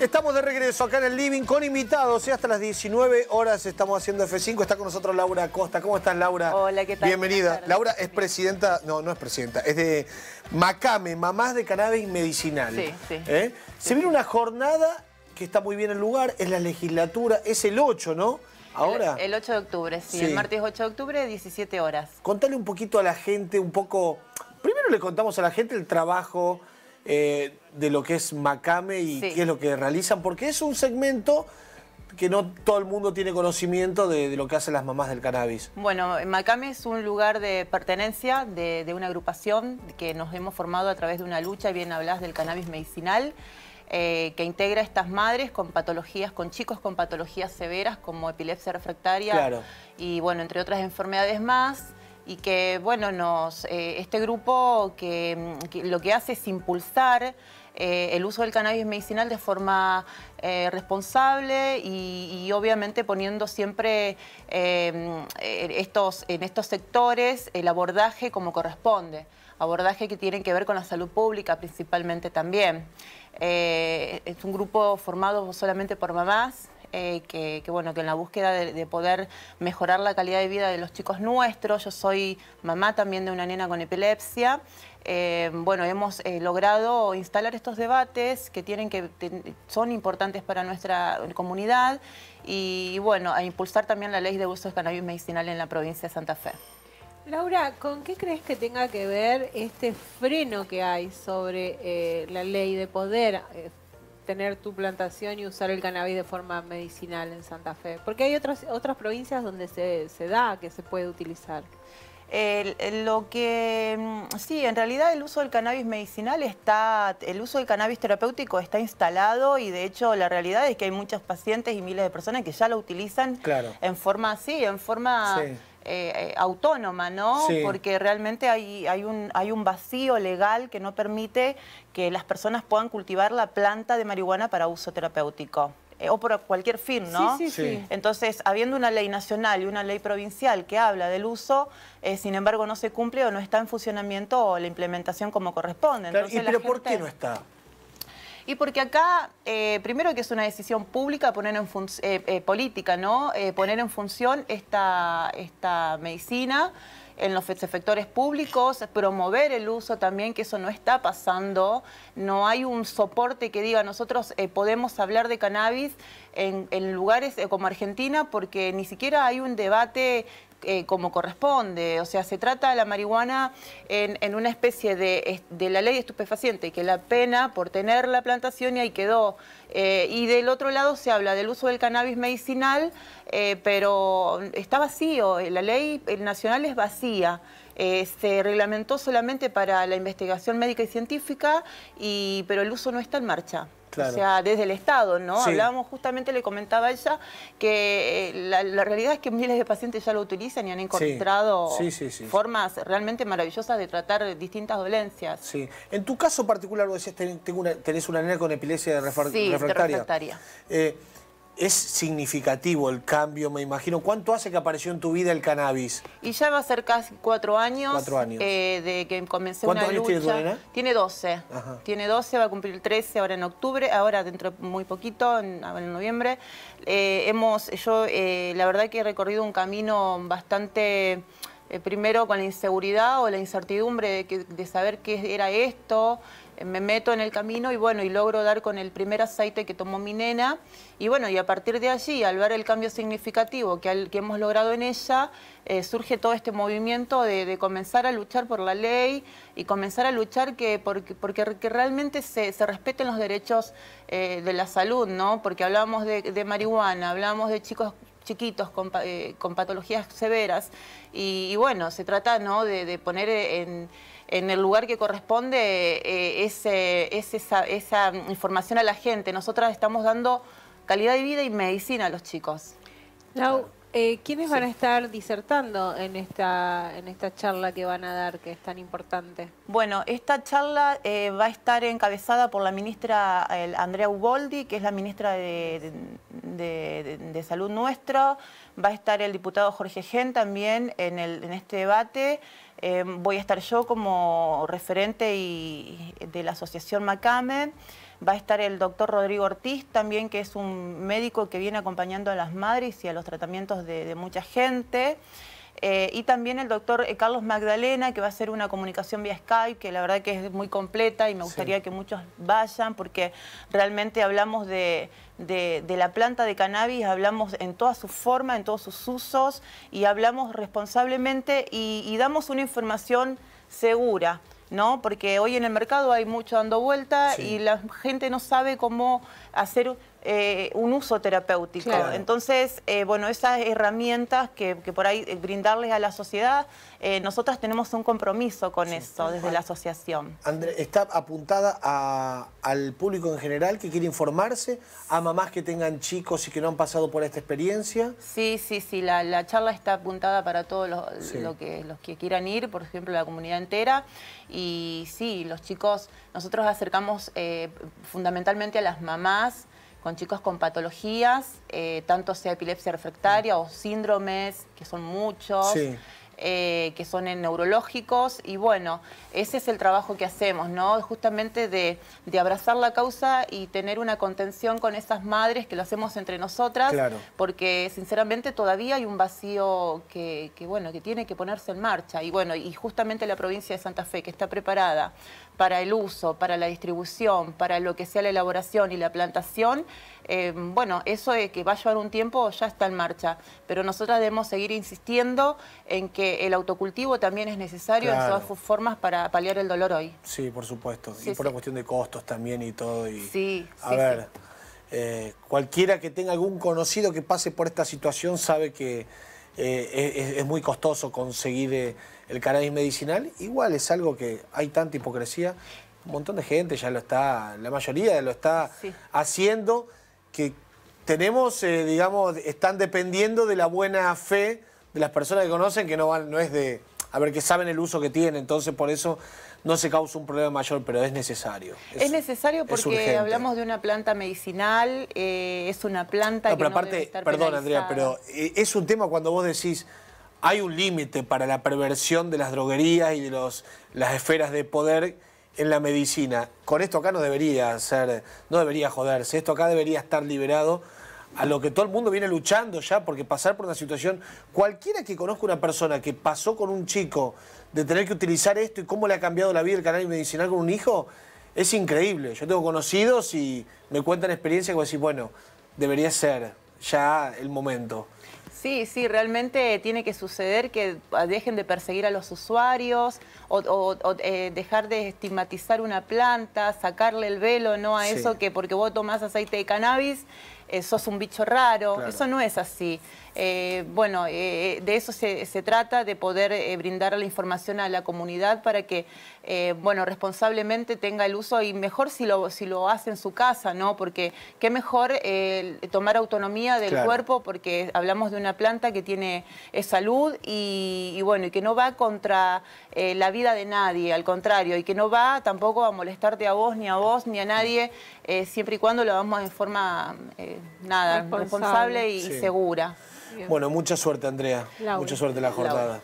Estamos de regreso acá en el living con invitados y hasta las 19 horas estamos haciendo F5. Está con nosotros Laura Costa. ¿Cómo estás, Laura? Hola, ¿qué tal? Bienvenida. Laura es presidenta, no, no es presidenta, es de Macame, Mamás de Cannabis Medicinal. Sí, sí. ¿Eh? Se viene una jornada que está muy bien el lugar, es la legislatura, es el 8, ¿no? Ahora. El, 8 de octubre, sí, sí, el martes 8 de octubre, 17 horas. Contale un poquito a la gente, un poco... Primero le contamos a la gente el trabajo eh, de lo que es Macame y qué es lo que realizan, porque es un segmento que no todo el mundo tiene conocimiento de, lo que hacen las mamás del cannabis. Bueno, Macame es un lugar de pertenencia de, una agrupación que nos hemos formado a través de una lucha, bien hablas del cannabis medicinal, eh, que integra a estas madres con patologías, con chicos con patologías severas como epilepsia refractaria y bueno, entre otras enfermedades más y que, bueno, nos, eh, este grupo que, lo que hace es impulsar eh, el uso del cannabis medicinal de forma eh, responsable y, obviamente poniendo siempre em, en estos sectores el abordaje como corresponde abordaje que tiene que ver con la salud pública principalmente también. es un grupo formado solamente por mamás, eh, que, bueno, que en la búsqueda de, poder mejorar la calidad de vida de los chicos nuestros, yo soy mamá también de una nena con epilepsia, eh, bueno, hemos eh, logrado instalar estos debates que, tienen que son importantes para nuestra comunidad y, bueno, impulsar también la ley de uso de cannabis medicinal en la provincia de Santa Fe. Laura, ¿con qué crees que tenga que ver este freno que hay sobre la ley de poder tener tu plantación y usar el cannabis de forma medicinal en Santa Fe? Porque hay otras, otras provincias donde se, se da que se puede utilizar. lo que mm, sí, en realidad el uso del cannabis medicinal está, el uso del cannabis terapéutico está instalado y de hecho la realidad es que hay muchos pacientes y miles de personas que ya lo utilizan en forma así, en forma eh, eh, autónoma, ¿no? Porque realmente hay, hay, un, hay un vacío legal que no permite que las personas puedan cultivar la planta de marihuana para uso terapéutico eh, o por cualquier fin, ¿no? Sí, sí, Entonces, habiendo una ley nacional y una ley provincial que habla del uso, sin embargo, no se cumple o no está en funcionamiento o la implementación como corresponde. pero por qué no está? Y porque acá, eh, primero que es una decisión pública, poner en eh, eh, política, ¿no? poner en función esta, esta medicina en los efectores públicos, promover el uso también, que eso no está pasando. No hay un soporte que diga nosotros podemos hablar de cannabis en, lugares como Argentina porque ni siquiera hay un debate eh, como corresponde. O sea, se trata la marihuana en, en una especie de, la ley estupefaciente, que la pena por tener la plantación y ahí quedó. Eh, y del otro lado se habla del uso del cannabis medicinal, eh, pero está vacío, la ley nacional es vacía se este, reglamentó solamente para la investigación médica y científica, y, pero el uso no está en marcha. O sea, desde el Estado, ¿no? Hablábamos justamente, le comentaba ella, que eh, la, realidad es que miles de pacientes ya lo utilizan y han encontrado formas realmente maravillosas de tratar distintas dolencias. Sí. En tu caso particular, vos decías, tenés una, niña nena con epilepsia refractaria. Sí, refractaria. Eh, ¿Es significativo el cambio, me imagino? ¿Cuánto hace que apareció en tu vida el cannabis? Y ya va a ser casi cuatro años. Cuatro años. Eh, de que comencé una lucha. tiene tu Tiene 12. Tiene 12, va a cumplir 13 ahora en octubre, ahora dentro muy poquito, en, noviembre. Eh, hemos, yo eh, la verdad que he recorrido un camino bastante... primero con la inseguridad o la incertidumbre de, de saber qué era esto, me meto en el camino y bueno, y logro dar con el primer aceite que tomó mi nena. Y bueno, y a partir de allí, al ver el cambio significativo que, hemos logrado en ella, eh, surge todo este movimiento de, comenzar a luchar por la ley y comenzar a luchar que, porque, porque realmente se, respeten los derechos eh, de la salud, ¿no? Porque hablamos de, de marihuana, hablamos de chicos chiquitos eh, con, patologías severas. Y, bueno, se trata de, poner en, el lugar que corresponde eh, esa, información a la gente. Nosotras estamos dando calidad de vida y medicina a los chicos. Lau, eh, ¿quiénes van a estar disertando en esta, en esta charla que van a dar, que es tan importante? Bueno, esta charla va a estar encabezada por la ministra Andrea Uboldi, que es la ministra de de, Salud Nuestro, va a estar el diputado Jorge Gen también en, este debate, eh, voy a estar yo como referente de la Asociación Macame, va a estar el doctor Rodrigo Ortiz también, que es un médico que viene acompañando a las madres y a los tratamientos de mucha gente. Eh, y también el doctor eh, Carlos Magdalena, que va a hacer una comunicación vía Skype, que la verdad que es muy completa y me gustaría que muchos vayan, porque realmente hablamos de, la planta de cannabis, hablamos en toda su forma, en todos sus usos, y hablamos responsablemente y, damos una información segura. ¿no? Porque hoy en el mercado hay mucho dando vuelta y la gente no sabe cómo hacer eh, un uso terapéutico. Entonces, eh, bueno, esas herramientas que, por ahí eh, brindarles a la sociedad, eh, nosotras tenemos un compromiso con eso desde la asociación. André, está apuntada al público en general que quiere informarse, a mamás que tengan chicos y que no han pasado por esta experiencia. Sí, sí, sí, la, charla está apuntada para todos los, que, los que quieran ir, por ejemplo, la comunidad entera. Y sí, los chicos, nosotros acercamos fundamentalmente a las mamás, con chicos con patologías, eh, tanto sea epilepsia refractaria o síndromes, que son muchos. Eh, que son neurológicos y bueno, ese es el trabajo que hacemos, ¿no? Justamente de, abrazar la causa y tener una contención con esas madres que lo hacemos entre nosotras, porque sinceramente todavía hay un vacío que, que, bueno, que tiene que ponerse en marcha y bueno, y justamente la provincia de Santa Fe que está preparada para el uso, para la distribución, para lo que sea la elaboración y la plantación, eh, bueno, eso de que va a llevar un tiempo ya está en marcha, pero nosotras debemos seguir insistiendo en que el autocultivo también es necesario en todas formas para paliar el dolor hoy. Sí, por supuesto, y por la cuestión de costos también y todo. Y... Sí, a ver, eh, cualquiera que tenga algún conocido que pase por esta situación sabe que... Eh, es, muy costoso conseguir el cannabis medicinal. Igual es algo que hay tanta hipocresía. Un montón de gente ya lo está, la mayoría lo está haciendo que tenemos, eh, digamos, están dependiendo de la buena fe de las personas que conocen, que no, van, no es de, a ver, que saben el uso que tienen, entonces por eso no se causa un problema mayor, pero es necesario. Es, necesario porque hablamos de una planta medicinal, eh, es una planta no, pero aparte, Perdón, Andrea, pero eh, es un tema cuando vos decís, hay un límite para la perversión de las droguerías y de los, las esferas de poder en la medicina, con esto acá no debería ser, no debería joderse, esto acá debería estar liberado a lo que todo el mundo viene luchando ya, porque pasar por una situación, cualquiera que conozca una persona que pasó con un chico de tener que utilizar esto y cómo le ha cambiado la vida el canal medicinal con un hijo, es increíble. Yo tengo conocidos y me cuentan experiencias como decir, bueno, debería ser ya el momento. Sí, sí, realmente tiene que suceder que ah, dejen de perseguir a los usuarios o, eh, dejar de estigmatizar una planta, sacarle el velo no a eso que porque vos tomás aceite de cannabis eso eh, sos un bicho raro. Eso no es así. Eh, bueno, eh, de eso se, trata, de poder eh, brindar la información a la comunidad para que, bueno, responsablemente tenga el uso y mejor si lo, si lo hace en su casa, ¿no? Porque qué mejor tomar autonomía del cuerpo porque hablamos de una planta que tiene salud y, bueno, y que no va contra la vida de nadie, al contrario, y que no va tampoco a molestarte a vos, ni a vos, ni a nadie, siempre y cuando lo hagamos de forma, nada, responsable, y segura. Bueno, mucha suerte, Andrea. Mucha suerte la jornada.